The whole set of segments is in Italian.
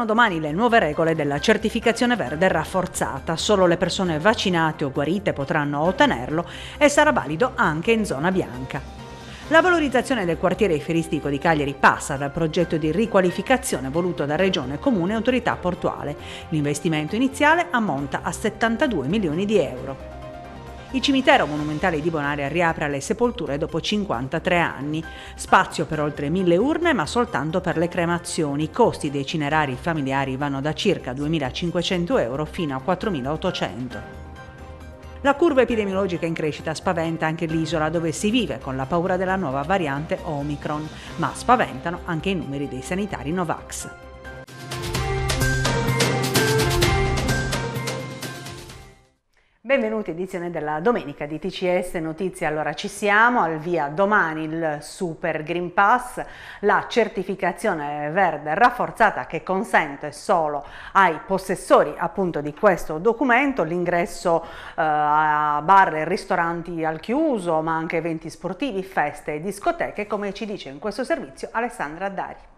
Debuttano domani le nuove regole della certificazione verde rafforzata. Solo le persone vaccinate o guarite potranno ottenerlo e sarà valido anche in zona bianca. La valorizzazione del quartiere fieristico di Cagliari passa dal progetto di riqualificazione voluto da Regione Comune e Autorità Portuale. L'investimento iniziale ammonta a 72 milioni di euro il cimitero monumentale di Bonaria riapre alle sepolture dopo 53 anni. Spazio per oltre mille urne, ma soltanto per le cremazioni. I costi dei cinerari familiari vanno da circa 2.500 euro fino a 4.800. La curva epidemiologica in crescita spaventa anche l'isola dove si vive con la paura della nuova variante Omicron, ma spaventano anche i numeri dei sanitari Novax. Benvenuti edizione della domenica di TCS Notizie. Allora ci siamo, al via domani il Super Green Pass, la certificazione verde rafforzata che consente solo ai possessori appunto di questo documento l'ingresso eh, a bar e ristoranti al chiuso, ma anche eventi sportivi, feste e discoteche, come ci dice in questo servizio Alessandra Dari.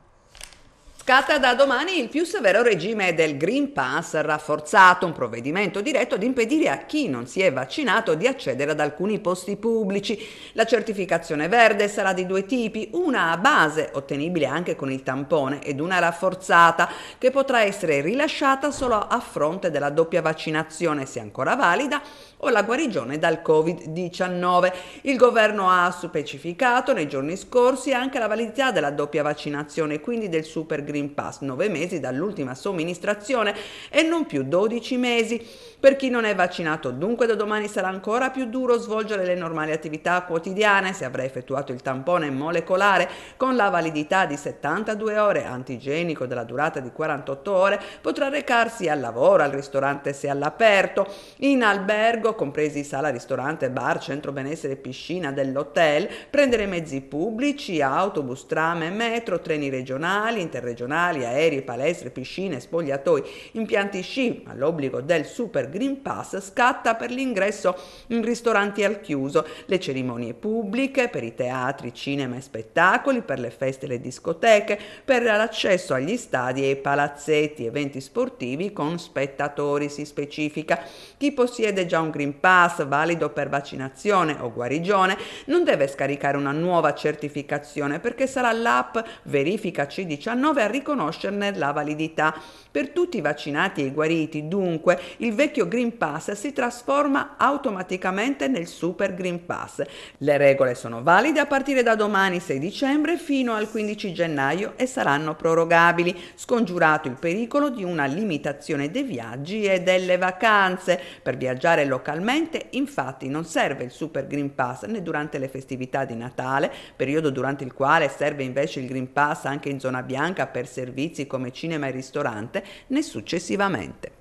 Scatta da domani il più severo regime del Green Pass rafforzato, un provvedimento diretto ad impedire a chi non si è vaccinato di accedere ad alcuni posti pubblici. La certificazione verde sarà di due tipi, una a base, ottenibile anche con il tampone, ed una rafforzata, che potrà essere rilasciata solo a fronte della doppia vaccinazione, se ancora valida, o la guarigione dal Covid-19. Il governo ha specificato nei giorni scorsi anche la validità della doppia vaccinazione, quindi del Super Green Pass, 9 mesi dall'ultima somministrazione e non più 12 mesi. Per chi non è vaccinato, dunque da domani sarà ancora più duro svolgere le normali attività quotidiane se avrà effettuato il tampone molecolare con la validità di 72 ore antigenico della durata di 48 ore, potrà recarsi al lavoro, al ristorante se all'aperto, in albergo compresi sala, ristorante, bar, centro benessere piscina dell'hotel, prendere mezzi pubblici, autobus, tram e metro, treni regionali, interregionali, aerei, palestre, piscine, spogliatoi, impianti sci, ma l'obbligo del Super Green Pass scatta per l'ingresso in ristoranti al chiuso, le cerimonie pubbliche per i teatri, cinema e spettacoli, per le feste e le discoteche, per l'accesso agli stadi e ai palazzetti, eventi sportivi con spettatori, si specifica. Chi possiede già un Green Green Pass valido per vaccinazione o guarigione non deve scaricare una nuova certificazione perché sarà l'app Verifica C19 a riconoscerne la validità. Per tutti i vaccinati e i guariti, dunque, il vecchio Green Pass si trasforma automaticamente nel Super Green Pass. Le regole sono valide a partire da domani 6 dicembre fino al 15 gennaio e saranno prorogabili, scongiurato il pericolo di una limitazione dei viaggi e delle vacanze. Per viaggiare localmente localmente, infatti non serve il Super Green Pass né durante le festività di Natale, periodo durante il quale serve invece il Green Pass anche in zona bianca per servizi come cinema e ristorante, né successivamente.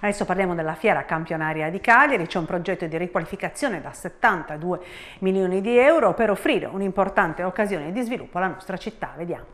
Adesso parliamo della fiera campionaria di Cagliari, c'è un progetto di riqualificazione da 72 milioni di euro per offrire un'importante occasione di sviluppo alla nostra città. Vediamo.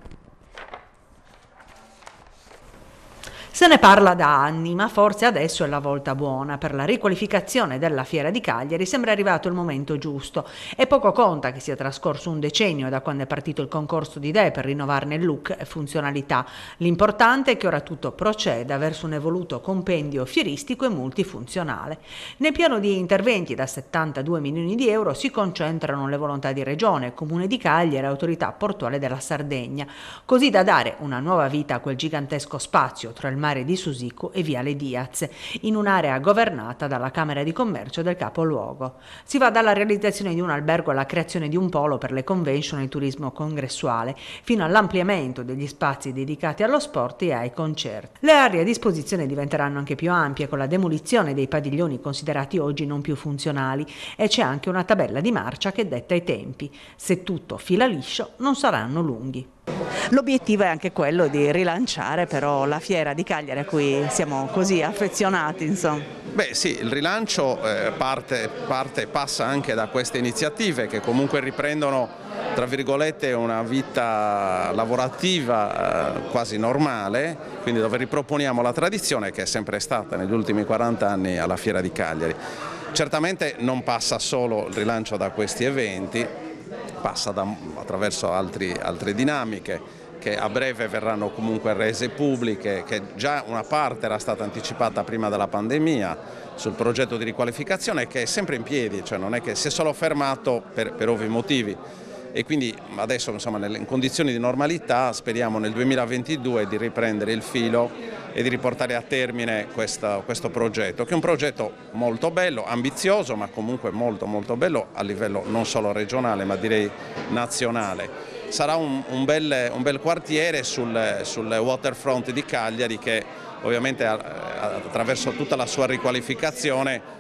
Se ne parla da anni, ma forse adesso è la volta buona. Per la riqualificazione della Fiera di Cagliari sembra arrivato il momento giusto e poco conta che sia trascorso un decennio da quando è partito il concorso di idee per rinnovarne look e funzionalità. L'importante è che ora tutto proceda verso un evoluto compendio fieristico e multifunzionale. Nel piano di interventi da 72 milioni di euro si concentrano le volontà di Regione, Comune di Cagliari e Autorità Portuale della Sardegna, così da dare una nuova vita a quel gigantesco spazio tra il mare mare di Susico e Viale Diaz, in un'area governata dalla Camera di Commercio del capoluogo. Si va dalla realizzazione di un albergo alla creazione di un polo per le convention e il turismo congressuale, fino all'ampliamento degli spazi dedicati allo sport e ai concerti. Le aree a disposizione diventeranno anche più ampie con la demolizione dei padiglioni considerati oggi non più funzionali e c'è anche una tabella di marcia che detta i tempi. Se tutto fila liscio non saranno lunghi. L'obiettivo è anche quello di rilanciare però la fiera di Cagliari a cui siamo così affezionati. Insomma. Beh sì, il rilancio eh, parte, parte, passa anche da queste iniziative che comunque riprendono tra virgolette una vita lavorativa eh, quasi normale, quindi dove riproponiamo la tradizione che è sempre stata negli ultimi 40 anni alla Fiera di Cagliari. Certamente non passa solo il rilancio da questi eventi, passa da, attraverso altri, altre dinamiche che a breve verranno comunque rese pubbliche, che già una parte era stata anticipata prima della pandemia sul progetto di riqualificazione che è sempre in piedi, cioè non è che si è solo fermato per, per ovvi motivi e quindi adesso insomma, in condizioni di normalità speriamo nel 2022 di riprendere il filo e di riportare a termine questa, questo progetto, che è un progetto molto bello, ambizioso ma comunque molto molto bello a livello non solo regionale ma direi nazionale. Sarà un, un, bel, un bel, quartiere sul, sul waterfront di Cagliari che ovviamente eh, attraverso tutta la sua riqualificazione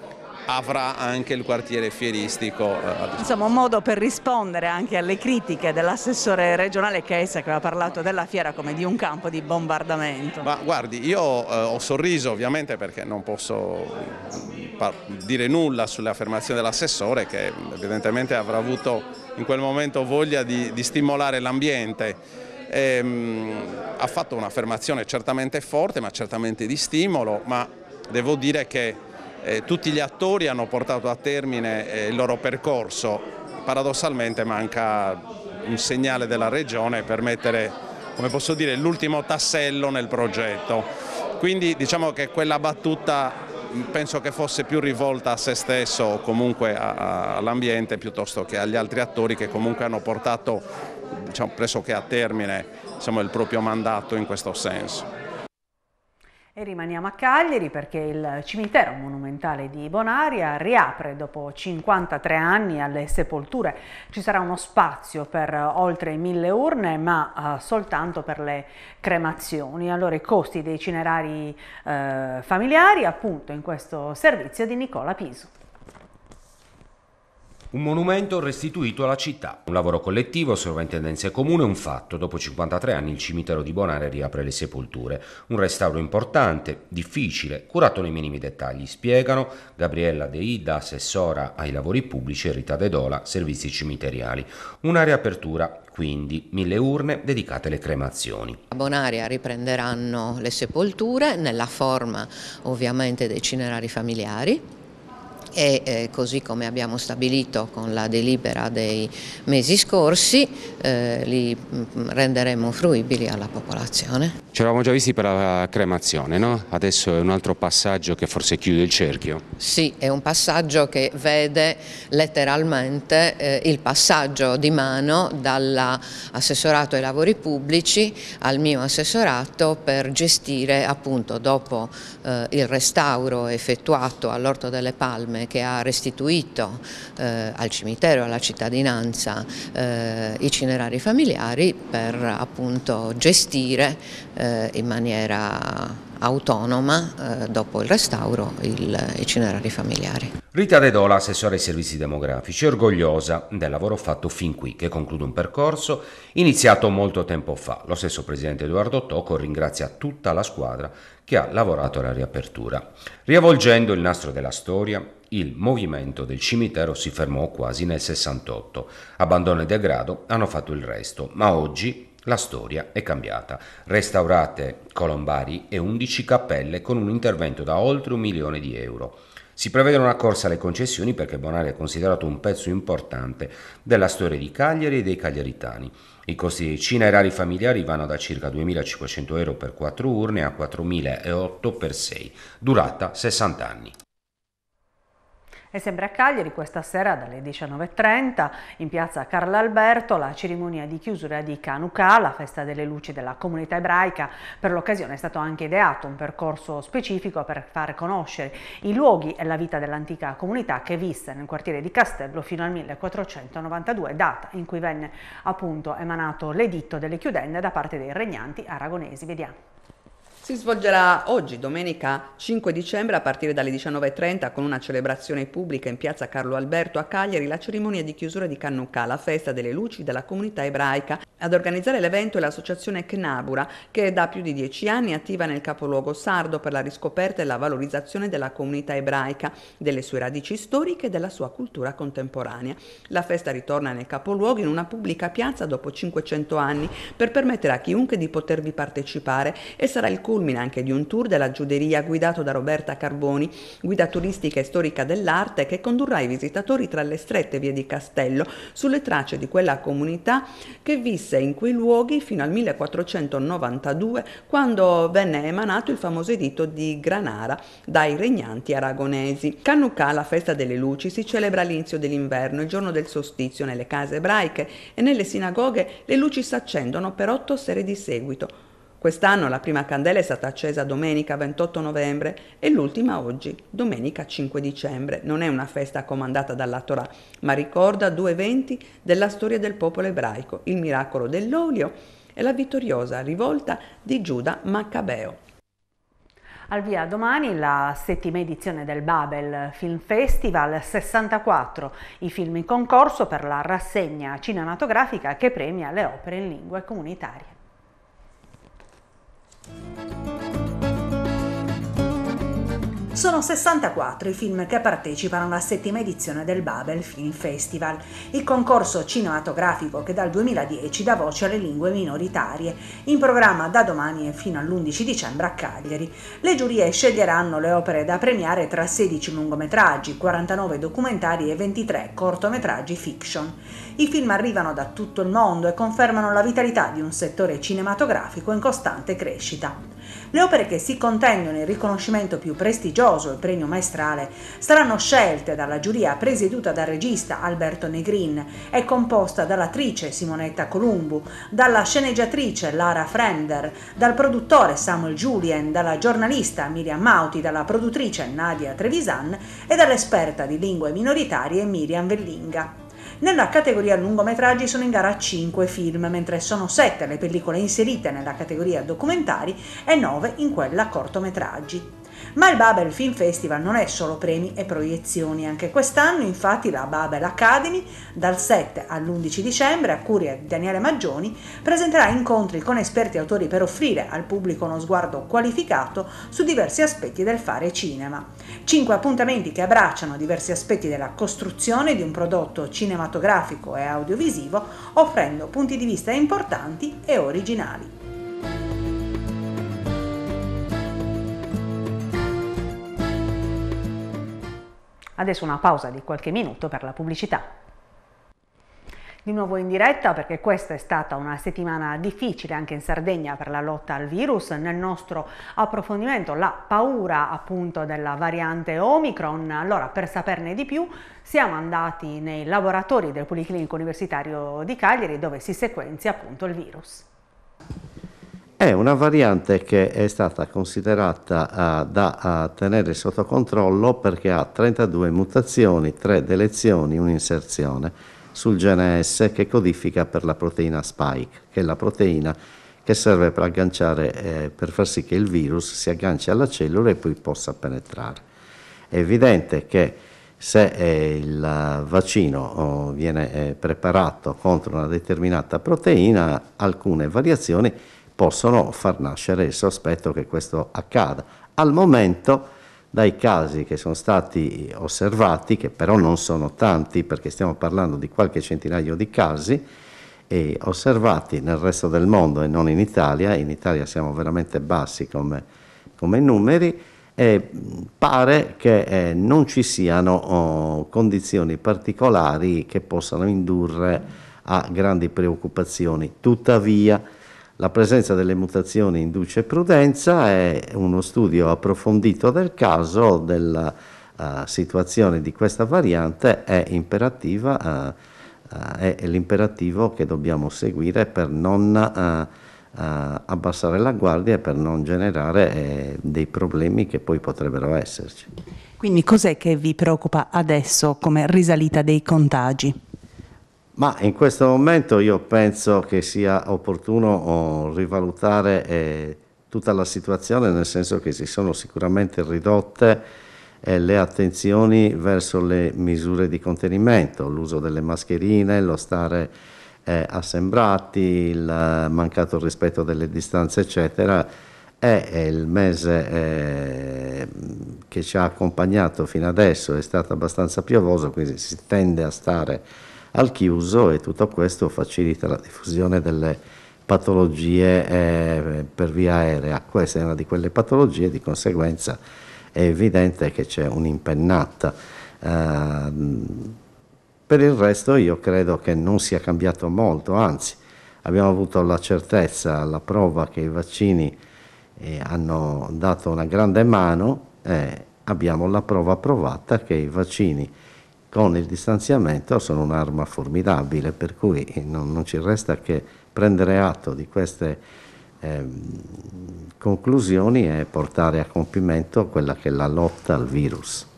avrà anche il quartiere fieristico. Eh, Insomma un modo per rispondere anche alle critiche dell'assessore regionale Chiesa che aveva parlato della fiera come di un campo di bombardamento. Ma guardi, io eh, ho sorriso ovviamente perché non posso mm, dire nulla sulle affermazioni dell'assessore che evidentemente avrà avuto in quel momento voglia di, di stimolare l'ambiente. Ehm, ha fatto un'affermazione certamente forte ma certamente di stimolo ma devo dire che eh, tutti gli attori hanno portato a termine eh, il loro percorso, paradossalmente manca un segnale della regione per mettere, come posso dire, l'ultimo tassello nel progetto. Quindi diciamo che quella battuta mm, penso che fosse più rivolta a se stesso o comunque all'ambiente piuttosto che agli altri attori che comunque hanno portato diciamo, pressoché a termine insomma, il proprio mandato in questo senso. E rimaniamo a Cagliari perché il cimitero monumentale di Bonaria riapre dopo 53 anni alle sepolture. Ci sarà uno spazio per oltre mille urne ma eh, soltanto per le cremazioni. Allora i costi dei cinerari eh, familiari appunto in questo servizio di Nicola Piso. Un monumento restituito alla città. Un lavoro collettivo, sovrintendenza e comune, un fatto. Dopo 53 anni il cimitero di Bonare riapre le sepolture. Un restauro importante, difficile, curato nei minimi dettagli, spiegano Gabriella De Deida, assessora ai lavori pubblici e Rita De Dola, servizi cimiteriali. Una riapertura quindi mille urne dedicate alle cremazioni. A Bonaria riprenderanno le sepolture nella forma ovviamente dei cinerari familiari e eh, così come abbiamo stabilito con la delibera dei mesi scorsi eh, li mm, renderemo fruibili alla popolazione. Ci eravamo già visti per la cremazione, no? adesso è un altro passaggio che forse chiude il cerchio. Sì, è un passaggio che vede letteralmente eh, il passaggio di mano dall'assessorato ai lavori pubblici al mio assessorato per gestire appunto dopo eh, il restauro effettuato all'Orto delle Palme Comune che ha restituito eh, al cimitero, alla cittadinanza eh, i cinerari familiari per appunto gestire eh, in maniera autonoma eh, dopo il restauro il, i cinerari familiari. Rita Dedola, assessore ai servizi demografici, è orgogliosa del lavoro fatto fin qui, che conclude un percorso iniziato molto tempo fa. Lo stesso presidente Edoardo Tocco ringrazia tutta la squadra che ha lavorato alla riapertura. Riavolgendo il nastro della storia, il movimento del cimitero si fermò quasi nel 68. Abbandono e degrado hanno fatto il resto, ma oggi la storia è cambiata. Restaurate colombari e 11 cappelle con un intervento da oltre un milione di euro. Si prevede una corsa alle concessioni perché Bonaria è considerato un pezzo importante della storia di Cagliari e dei cagliaritani. I costi dei cinerari familiari vanno da circa 2.500 euro per 4 urne a 4.008 per 6, durata 60 anni. E sempre a Cagliari questa sera dalle 19.30 in piazza Carlo Alberto la cerimonia di chiusura di Canucà, la festa delle luci della comunità ebraica. Per l'occasione è stato anche ideato un percorso specifico per far conoscere i luoghi e la vita dell'antica comunità che visse nel quartiere di Castello fino al 1492, data in cui venne appunto emanato l'editto delle chiudende da parte dei regnanti aragonesi. Vediamo si svolgerà oggi, domenica 5 dicembre, a partire dalle 19.30 con una celebrazione pubblica in piazza Carlo Alberto a Cagliari, la cerimonia di chiusura di Cannucà, la festa delle luci della comunità ebraica ad organizzare l'evento è l'associazione Cnabura, che è da più di dieci anni attiva nel capoluogo sardo per la riscoperta e la valorizzazione della comunità ebraica, delle sue radici storiche e della sua cultura contemporanea. La festa ritorna nel capoluogo in una pubblica piazza dopo 500 anni per permettere a chiunque di potervi partecipare e sarà il culmine anche di un tour della giuderia guidato da Roberta Carboni, guida turistica e storica dell'arte che condurrà i visitatori tra le strette vie di Castello sulle tracce di quella comunità che visse visse in quei luoghi fino al 1492 quando venne emanato il famoso editto di Granara dai regnanti aragonesi. Canucà, la festa delle luci, si celebra all'inizio dell'inverno, il giorno del solstizio nelle case ebraiche e nelle sinagoghe le luci si accendono per otto sere di seguito Quest'anno la prima candela è stata accesa domenica 28 novembre e l'ultima oggi, domenica 5 dicembre. Non è una festa comandata dalla Torah, ma ricorda due eventi della storia del popolo ebraico, il miracolo dell'olio e la vittoriosa rivolta di Giuda Maccabeo. Al via domani la settima edizione del Babel Film Festival 64, i film in concorso per la rassegna cinematografica che premia le opere in lingue comunitarie. Thank you. Sono 64 i film che partecipano alla settima edizione del Babel Film Festival, il concorso cinematografico che dal 2010 dà voce alle lingue minoritarie, in programma da domani e fino all'11 dicembre a Cagliari. Le giurie sceglieranno le opere da premiare tra 16 lungometraggi, 49 documentari e 23 cortometraggi fiction. I film arrivano da tutto il mondo e confermano la vitalità di un settore cinematografico in costante crescita. Le opere che si contendono il riconoscimento più prestigioso, il premio maestrale, saranno scelte dalla giuria presieduta dal regista Alberto Negrin e composta dall'attrice Simonetta Columbu, dalla sceneggiatrice Lara Frender, dal produttore Samuel Julien, dalla giornalista Miriam Mauti, dalla produttrice Nadia Trevisan e dall'esperta di lingue minoritarie Miriam Vellinga. Nella categoria lungometraggi sono in gara 5 film, mentre sono 7 le pellicole inserite nella categoria documentari e 9 in quella cortometraggi. Ma il Babel Film Festival non è solo premi e proiezioni, anche quest'anno infatti la Babel Academy dal 7 all'11 dicembre a curia di Daniele Maggioni presenterà incontri con esperti e autori per offrire al pubblico uno sguardo qualificato su diversi aspetti del fare cinema. Cinque appuntamenti che abbracciano diversi aspetti della costruzione di un prodotto cinematografico e audiovisivo offrendo punti di vista importanti e originali. Adesso una pausa di qualche minuto per la pubblicità di nuovo in diretta perché questa è stata una settimana difficile anche in Sardegna per la lotta al virus. Nel nostro approfondimento la paura appunto della variante Omicron. Allora per saperne di più siamo andati nei laboratori del Policlinico Universitario di Cagliari dove si sequenzia appunto il virus. È una variante che è stata considerata uh, da uh, tenere sotto controllo perché ha 32 mutazioni, 3 delezioni, un'inserzione sul gene S che codifica per la proteina spike, che è la proteina che serve per agganciare, eh, per far sì che il virus si agganci alla cellula e poi possa penetrare. È evidente che se eh, il vaccino oh, viene eh, preparato contro una determinata proteina, alcune variazioni possono far nascere il sospetto che questo accada. Al momento dai casi che sono stati osservati, che però non sono tanti perché stiamo parlando di qualche centinaio di casi, osservati nel resto del mondo e non in Italia, in Italia siamo veramente bassi come, come numeri, eh, pare che eh, non ci siano oh, condizioni particolari che possano indurre a grandi preoccupazioni. Tuttavia, la presenza delle mutazioni induce prudenza è uno studio approfondito del caso della uh, situazione di questa variante è imperativa uh, uh, è l'imperativo che dobbiamo seguire per non abbassare la guardia e per non generare eh, dei problemi che poi potrebbero esserci. Quindi cos'è che vi preoccupa adesso come risalita dei contagi? Ma in questo momento io penso che sia opportuno eh, rivalutare eh, tutta la situazione, nel senso che si sono sicuramente ridotte eh, le attenzioni verso le misure di contenimento, l'uso delle mascherine, lo stare eh, assembrati, il mancato rispetto delle distanze, eccetera. È il mese eh, che ci ha accompagnato fino adesso, è stato abbastanza piovoso, quindi si tende a stare al chiuso e tutto questo facilita la diffusione delle patologie eh, per via aerea. Questa è una di quelle patologie, di conseguenza è evidente che c'è un'impennata. Eh, per il resto io credo che non sia cambiato molto, anzi abbiamo avuto la certezza, la prova che i vaccini eh, hanno dato una grande mano, eh, abbiamo la prova provata che i vaccini con il distanziamento sono un'arma formidabile, per cui non, non, ci resta che prendere atto di queste eh, conclusioni e portare a compimento quella che è la lotta al virus.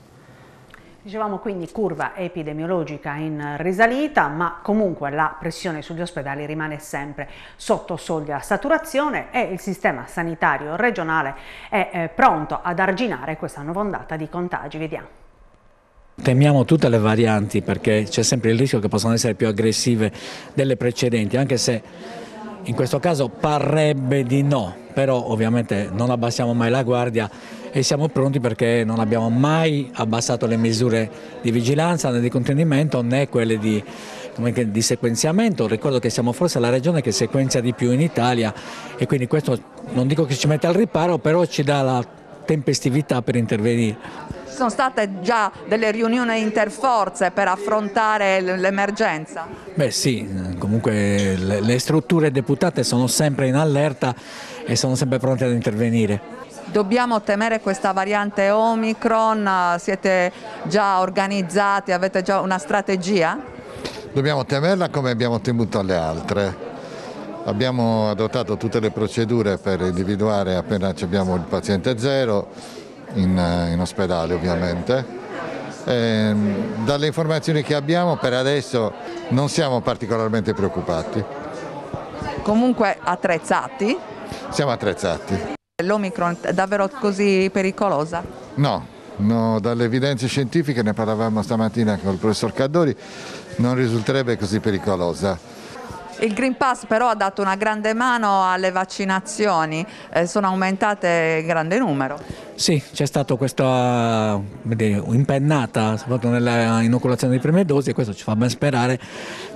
Dicevamo quindi curva epidemiologica in risalita, ma comunque la pressione sugli ospedali rimane sempre sotto soglia saturazione e il sistema sanitario regionale è eh, pronto ad arginare questa nuova ondata di contagi. Vediamo. Temiamo tutte le varianti perché c'è sempre il rischio che possano essere più aggressive delle precedenti, anche se in questo caso parrebbe di no, però ovviamente non abbassiamo mai la guardia e siamo pronti perché non abbiamo mai abbassato le misure di vigilanza né di contenimento né quelle di, di sequenziamento. Ricordo che siamo forse la regione che sequenzia di più in Italia e quindi questo non dico che ci mette al riparo, però ci dà la tempestività per intervenire. Sono state già delle riunioni interforze per affrontare l'emergenza? Beh sì, comunque le strutture deputate sono sempre in allerta e sono sempre pronte ad intervenire. Dobbiamo temere questa variante Omicron? Siete già organizzati? Avete già una strategia? Dobbiamo temerla come abbiamo temuto le altre Abbiamo adottato tutte le procedure per individuare appena abbiamo il paziente zero, in, eh, in ospedale ovviamente. E, ehm, dalle informazioni che abbiamo per adesso non siamo particolarmente preoccupati. Comunque attrezzati? Siamo attrezzati. L'Omicron è davvero così pericolosa? No, no, dalle evidenze scientifiche, ne parlavamo stamattina con il professor Caddori, non risulterebbe così pericolosa. Il Green Pass però ha dato una grande mano alle vaccinazioni, eh, sono aumentate in grande numero. Sì, c'è stata questa impennata soprattutto nell'inoculazione delle prime dosi e questo ci fa ben sperare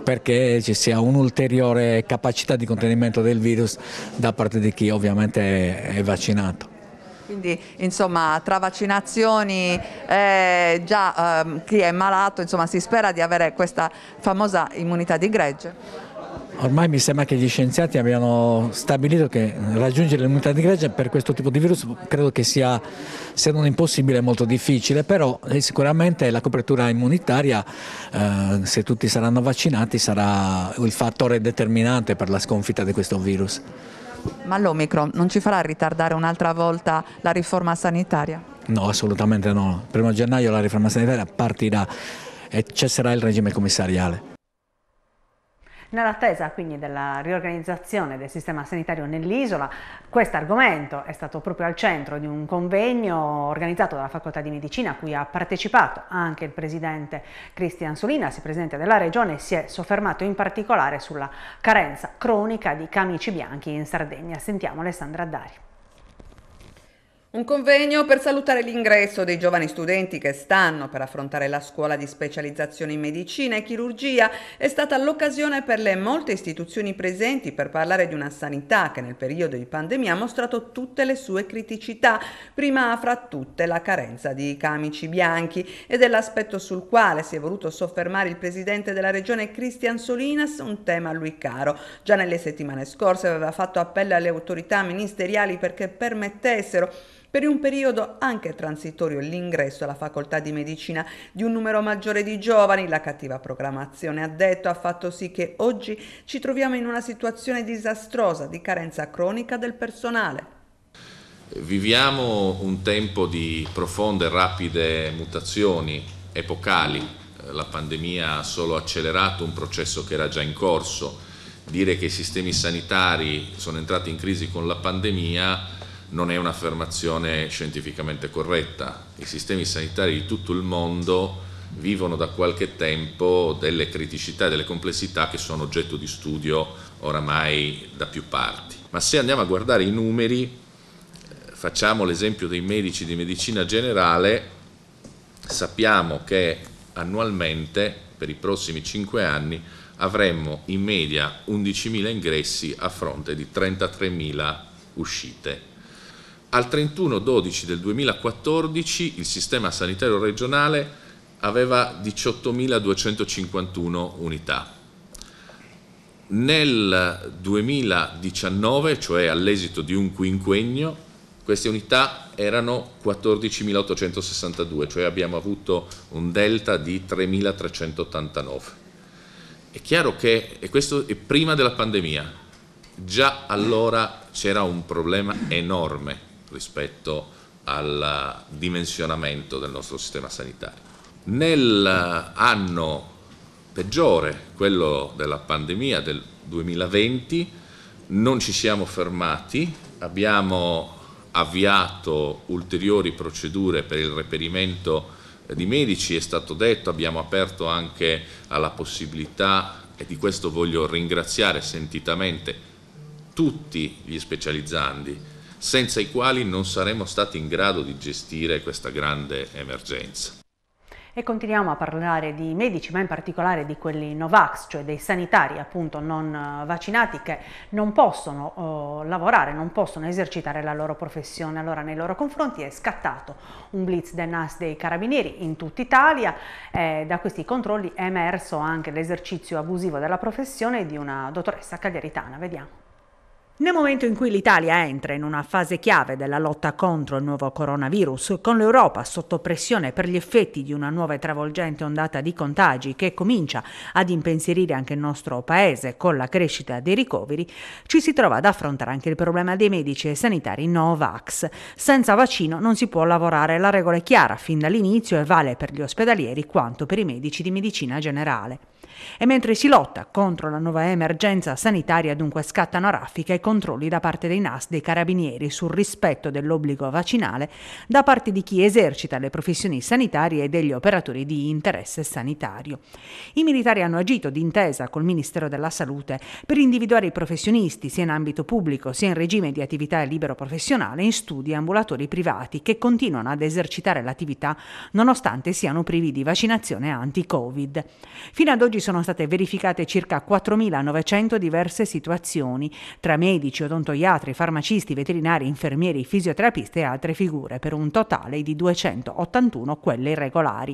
perché ci sia un'ulteriore capacità di contenimento del virus da parte di chi ovviamente è vaccinato. Quindi insomma tra vaccinazioni eh, già eh, chi è malato insomma, si spera di avere questa famosa immunità di gregge. Ormai mi sembra che gli scienziati abbiano stabilito che raggiungere l'immunità di gregge per questo tipo di virus credo che sia, se non impossibile, molto difficile, però eh, sicuramente la copertura immunitaria, eh, se tutti saranno vaccinati, sarà il fattore determinante per la sconfitta di questo virus. Ma l'Omicron non ci farà ritardare un'altra volta la riforma sanitaria? No, assolutamente no. Il primo gennaio la riforma sanitaria partirà e cesserà il regime commissariale. Nell'attesa quindi della riorganizzazione del sistema sanitario nell'isola, questo argomento è stato proprio al centro di un convegno organizzato dalla Facoltà di Medicina a cui ha partecipato anche il presidente Cristian Solinas, il presidente della regione, e si è soffermato in particolare sulla carenza cronica di camici bianchi in Sardegna. Sentiamo Alessandra Dari. Un convegno per salutare l'ingresso dei giovani studenti che stanno per affrontare la scuola di specializzazione in medicina e chirurgia è stata l'occasione per le molte istituzioni presenti per parlare di una sanità che nel periodo di pandemia ha mostrato tutte le sue criticità, prima fra tutte la carenza di camici bianchi ed è l'aspetto sul quale si è voluto soffermare il presidente della regione Cristian Solinas, un tema a lui caro. Già nelle settimane scorse aveva fatto appello alle autorità ministeriali perché permettessero per un periodo anche transitorio l'ingresso alla facoltà di medicina di un numero maggiore di giovani, la cattiva programmazione ha detto ha fatto sì che oggi ci troviamo in una situazione disastrosa di carenza cronica del personale. Viviamo un tempo di profonde e rapide mutazioni epocali. La pandemia ha solo accelerato un processo che era già in corso. Dire che i sistemi sanitari sono entrati in crisi con la pandemia non è un'affermazione scientificamente corretta. I sistemi sanitari di tutto il mondo vivono da qualche tempo delle criticità e delle complessità che sono oggetto di studio oramai da più parti. Ma se andiamo a guardare i numeri, facciamo l'esempio dei medici di medicina generale, sappiamo che annualmente per i prossimi 5 anni avremmo in media 11.000 ingressi a fronte di 33.000 uscite al 31-12 del 2014 il sistema sanitario regionale aveva 18.251 unità. Nel 2019, cioè all'esito di un quinquennio, queste unità erano 14.862, cioè abbiamo avuto un delta di 3.389. È chiaro che, e questo è prima della pandemia, già allora c'era un problema enorme rispetto al dimensionamento del nostro sistema sanitario. Nell'anno peggiore, quello della pandemia del 2020, non ci siamo fermati, abbiamo avviato ulteriori procedure per il reperimento di medici, è stato detto, abbiamo aperto anche alla possibilità, e di questo voglio ringraziare sentitamente tutti gli specializzandi, senza i quali non saremmo stati in grado di gestire questa grande emergenza. E continuiamo a parlare di medici, ma in particolare di quelli Novax, cioè dei sanitari appunto non eh, vaccinati che non possono oh, lavorare, non possono esercitare la loro professione. Allora nei loro confronti è scattato un blitz del NAS dei carabinieri in tutta Italia. Eh, da questi controlli è emerso anche l'esercizio abusivo della professione di una dottoressa cagliaritana. Vediamo. Nel momento in cui l'Italia entra in una fase chiave della lotta contro il nuovo coronavirus, con l'Europa sotto pressione per gli effetti di una nuova e travolgente ondata di contagi che comincia ad impensierire anche il nostro paese con la crescita dei ricoveri, ci si trova ad affrontare anche il problema dei medici e sanitari Novax. Senza vaccino non si può lavorare, la regola è chiara fin dall'inizio e vale per gli ospedalieri quanto per i medici di medicina generale. E mentre si lotta contro la nuova emergenza sanitaria, dunque scattano raffiche e controlli da parte dei NAS dei carabinieri sul rispetto dell'obbligo vaccinale da parte di chi esercita le professioni sanitarie e degli operatori di interesse sanitario. I militari hanno agito d'intesa col Ministero della Salute per individuare i professionisti sia in ambito pubblico sia in regime di attività libero professionale in studi ambulatori privati che continuano ad esercitare l'attività nonostante siano privi di vaccinazione anti-Covid. Fino ad oggi sono state verificate circa 4.900 diverse situazioni tra medici, odontoiatri, farmacisti, veterinari, infermieri, fisioterapisti e altre figure, per un totale di 281 quelle irregolari.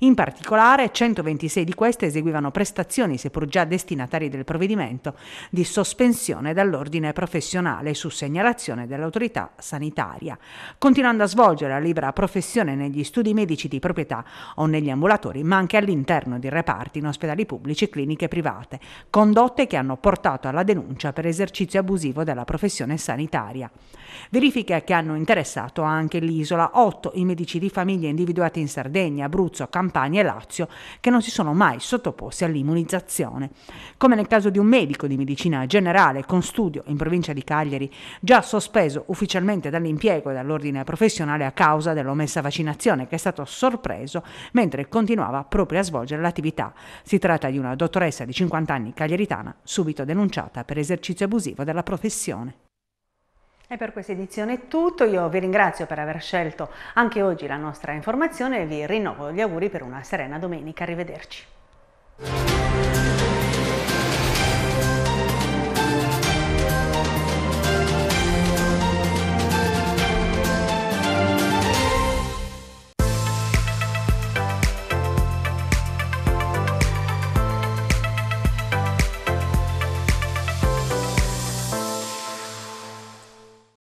In particolare, 126 di queste eseguivano prestazioni, seppur già destinatari del provvedimento, di sospensione dall'ordine professionale su segnalazione dell'autorità sanitaria, continuando a svolgere la libera professione negli studi medici di proprietà o negli ambulatori, ma anche all'interno di reparti in ospedali pubblici pubblici, cliniche private, condotte che hanno portato alla denuncia per esercizio abusivo della professione sanitaria. Verifiche che hanno interessato anche l'isola, 8 i medici di famiglia individuati in Sardegna, Abruzzo, Campania e Lazio che non si sono mai sottoposti all'immunizzazione. Come nel caso di un medico di medicina generale con studio in provincia di Cagliari, già sospeso ufficialmente dall'impiego e dall'ordine professionale a causa dell'omessa vaccinazione che è stato sorpreso mentre continuava proprio a svolgere l'attività. Si tratta tratta di una dottoressa di 50 anni cagliaritana, subito denunciata per esercizio abusivo della professione. E per questa edizione è tutto, io vi ringrazio per aver scelto anche oggi la nostra informazione e vi rinnovo gli auguri per una serena domenica, arrivederci.